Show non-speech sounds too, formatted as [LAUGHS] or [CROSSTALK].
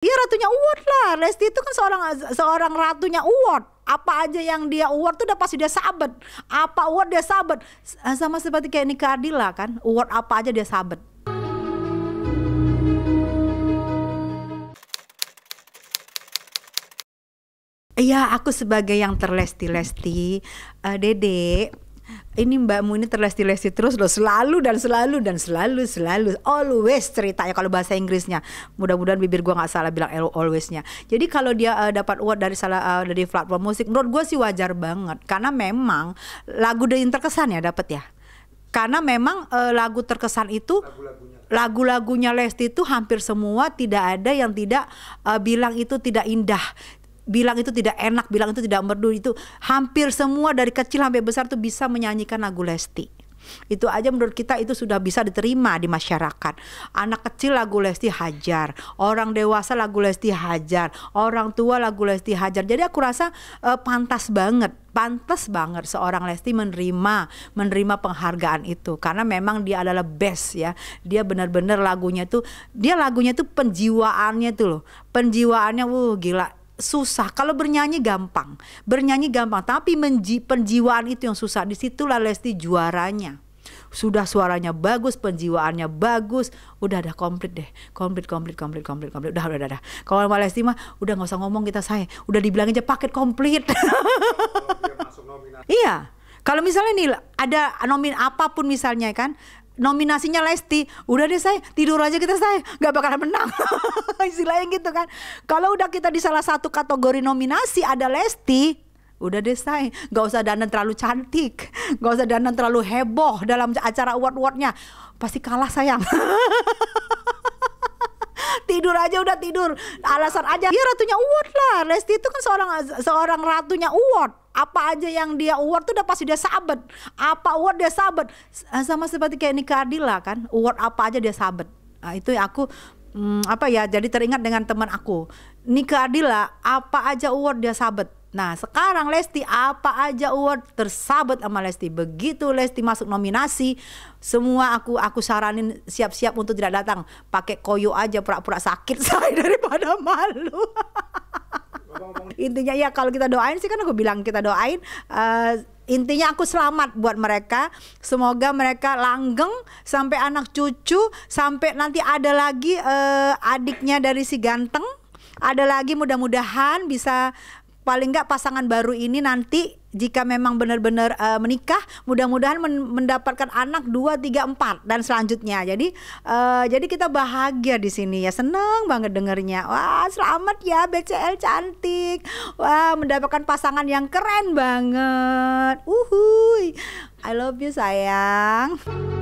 Iya ratunya award lah. Lesti itu kan seorang seorang ratunya award. Apa aja yang dia award tuh udah pasti dia sabet. Apa award dia sabet. Eh, sama seperti kayak Nika Ardila kan. Award apa aja dia sabet. Iya, aku sebagai yang terlesti-lesti, uh, Dede ini mbakmu ini terlesti-lesti terus loh selalu dan selalu dan selalu selalu always ceritanya kalau bahasa Inggrisnya mudah-mudahan bibir gua nggak salah bilang alwaysnya jadi kalau dia uh, dapat award dari salah uh, dari platform musik menurut gua sih wajar banget karena memang lagu yang terkesan ya dapat ya karena memang uh, lagu terkesan itu lagu-lagunya Lesti itu hampir semua tidak ada yang tidak uh, bilang itu tidak indah bilang itu tidak enak, bilang itu tidak merdu itu hampir semua dari kecil sampai besar tuh bisa menyanyikan lagu Lesti. Itu aja menurut kita itu sudah bisa diterima di masyarakat. Anak kecil lagu Lesti hajar, orang dewasa lagu Lesti hajar, orang tua lagu Lesti hajar. Jadi aku rasa uh, pantas banget pantas banget seorang Lesti menerima menerima penghargaan itu karena memang dia adalah best ya dia benar-benar lagunya tuh dia lagunya tuh penjiwaannya tuh loh penjiwaannya uh gila susah. Kalau bernyanyi gampang, bernyanyi gampang, tapi menji, penjiwaan itu yang susah. Disitulah Lesti juaranya. Sudah suaranya bagus, penjiwaannya bagus, udah ada komplit deh, komplit, komplit, komplit, komplit, komplit, udah, udah, udah. udah. Kalau sama Lesti mah udah nggak usah ngomong kita saya, udah dibilangin aja paket komplit. Oh, [LAUGHS] iya, kalau misalnya nih ada nomin apapun misalnya kan, nominasinya Lesti udah deh saya tidur aja kita saya nggak bakalan menang [LAUGHS] istilahnya gitu kan kalau udah kita di salah satu kategori nominasi ada Lesti udah deh saya nggak usah dandan terlalu cantik nggak usah dandan terlalu heboh dalam acara award awardnya pasti kalah sayang [LAUGHS] tidur aja udah tidur alasan aja dia ratunya award lah Lesti itu kan seorang seorang ratunya award apa aja yang dia award tuh udah pasti dia sabet apa award dia sabet eh, sama seperti kayak Nika Ardila kan award apa aja dia sabet nah, itu aku hmm, apa ya jadi teringat dengan teman aku Nika Ardila apa aja award dia sabet Nah sekarang Lesti apa aja award tersabet sama Lesti Begitu Lesti masuk nominasi Semua aku aku saranin siap-siap untuk tidak datang Pakai koyo aja pura-pura sakit [LAUGHS] saya daripada malu [LAUGHS] intinya ya kalau kita doain sih kan aku bilang kita doain uh, intinya aku selamat buat mereka semoga mereka langgeng sampai anak cucu sampai nanti ada lagi uh, adiknya dari si ganteng ada lagi mudah-mudahan bisa paling nggak pasangan baru ini nanti jika memang benar-benar uh, menikah mudah-mudahan men mendapatkan anak dua tiga empat dan selanjutnya. Jadi uh, jadi kita bahagia di sini ya. Seneng banget dengernya. Wah, selamat ya BCL cantik. Wah, mendapatkan pasangan yang keren banget. Uhuy. I love you sayang.